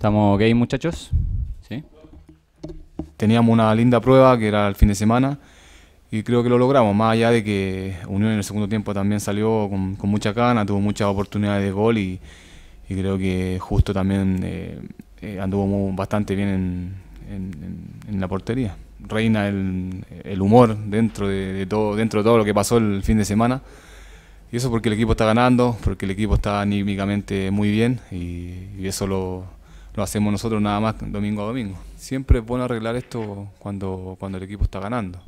¿Estamos ok, muchachos? ¿Sí? Teníamos una linda prueba que era el fin de semana y creo que lo logramos, más allá de que Unión en el segundo tiempo también salió con, mucha gana, tuvo muchas oportunidades de gol y, creo que justo también eh, eh, anduvo bastante bien en, la portería. Reina el, humor dentro de, todo, dentro de todo lo que pasó el fin de semana. Y eso porque el equipo está ganando, porque el equipo está anímicamente muy bien y eso lo, lo hacemos nosotros nada más domingo a domingo. Siempre es bueno arreglar esto cuando, cuando el equipo está ganando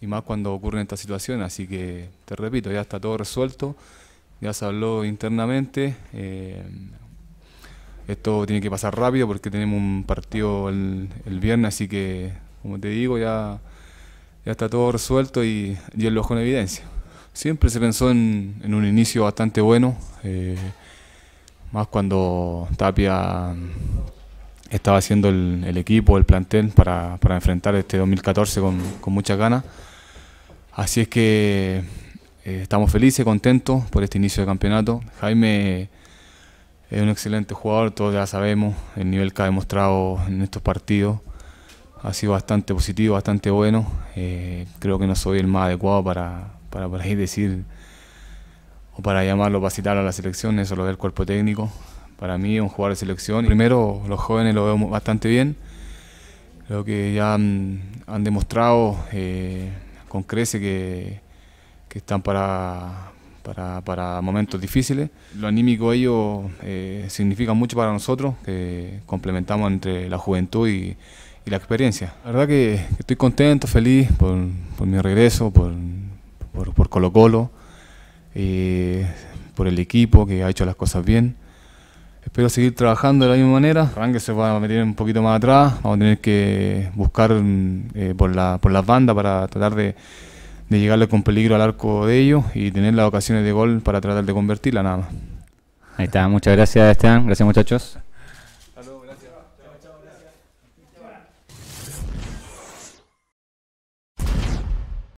y más cuando ocurren estas situaciones. Así que te repito, ya está todo resuelto, ya se habló internamente. Eh, esto tiene que pasar rápido porque tenemos un partido el, viernes, así que, como te digo, ya, ya está todo resuelto y, y el ojo en evidencia. Siempre se pensó en, un inicio bastante bueno, eh, más cuando Tapia estaba haciendo el, equipo, el plantel para, enfrentar este 2014 con, mucha muchas ganas. Así es que eh, estamos felices, contentos por este inicio de campeonato. Jaime es un excelente jugador, todos ya sabemos el nivel que ha demostrado en estos partidos. Ha sido bastante positivo, bastante bueno. Eh, creo que no soy el más adecuado para, para, decir o para llamarlo, para citar a la selección, eso lo ve el cuerpo técnico para mí un jugador de selección. Primero, los jóvenes lo veo bastante bien. Lo que ya han, demostrado eh, con crece que, están para, para, momentos difíciles. Lo anímico ellos eh, significa mucho para nosotros, que complementamos entre la juventud y, la experiencia. La verdad que, estoy contento, feliz por, mi regreso, por, por, Colo Colo, eh, por el equipo que ha hecho las cosas bien. Espero seguir trabajando de la misma manera. que se va a meter un poquito más atrás. Vamos a tener que buscar mm, eh, por, la, por las bandas para tratar de, de llegarle con peligro al arco de ellos y tener las ocasiones de gol para tratar de convertirla nada más. Ahí está, muchas gracias Esteban, gracias muchachos.